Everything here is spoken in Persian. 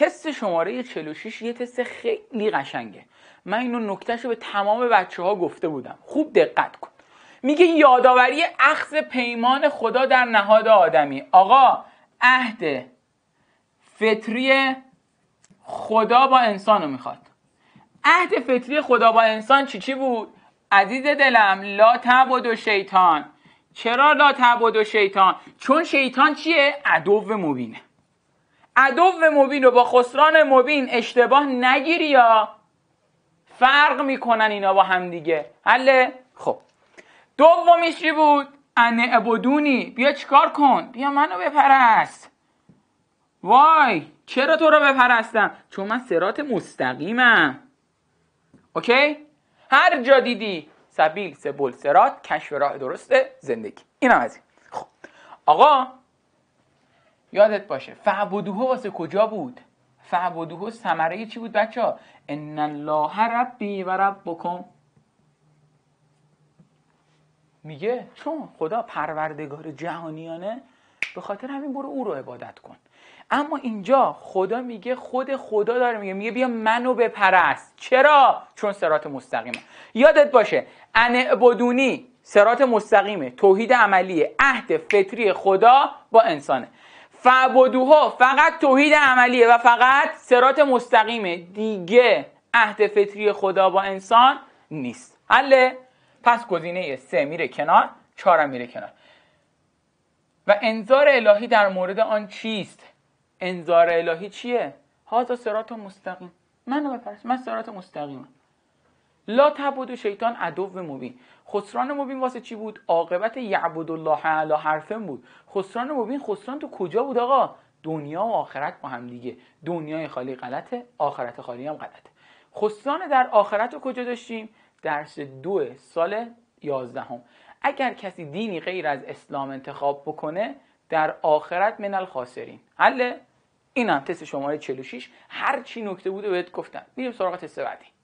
تست شماره 46 یه تست خیلی قشنگه من اینو نکتهشو به تمام بچه ها گفته بودم خوب دقت کن میگه یادآوری اخذ پیمان خدا در نهاد آدمی آقا عهد فطری خدا با انسانو میخواد عهد فطری خدا با انسان چی چی بود؟ عزیز دلم لا تعبد و شیطان چرا لا تعبد و شیطان؟ چون شیطان چیه؟ عدو مبینه عدو مبین رو با خسران مبین اشتباه نگیری یا فرق میکنن اینا با هم دیگه حله خب دومیش چی بود ان عبدونی بیا چیکار کن بیا منو بپرست وای چرا تو رو بپرستم چون من سرات مستقیمم اوکی هر جا دیدی سبیل سبول سرات کشف راه درسته زندگی این هم خب آقا یادت باشه فعبدوه واسه کجا بود فعبدوه ثمره چی بود بچه ها ان الله ربی و ربکم میگه چون خدا پروردگار جهانیانه به خاطر همین برو او رو عبادت کن اما اینجا خدا میگه خود خدا داره میگه میگه بیا منو بپرست چرا چون سرات مستقیمه یادت باشه ان بدونی سرات مستقیمه توحید عملیه عهد فطری خدا با انسانه فعبدوها فقط توحید عملیه و فقط سرات مستقیمه دیگه عهد فطری خدا با انسان نیست حله پس گزینه سه میره کنار چهارم میره کنار و انظار الهی در مورد آن چیست انظار الهی چیه هاذا سرات مستقیم من بپرس من سرات مستقیمم لا و شیطان عدو مبین خسران مبین واسه چی بود عاقبت یعبد الله علی حرفم بود خسران مبین خسران تو کجا بود آقا دنیا و آخرت با هم دیگه دنیای خالی غلطه آخرت خالی هم غلطه خسران در آخرت رو کجا داشتیم درس دو سال یازدهم اگر کسی دینی غیر از اسلام انتخاب بکنه در آخرت من الخاسرین حله اینم تست شماره 46 هر چی نکته بوده بهت گفتم میریم سراغ تست بعدی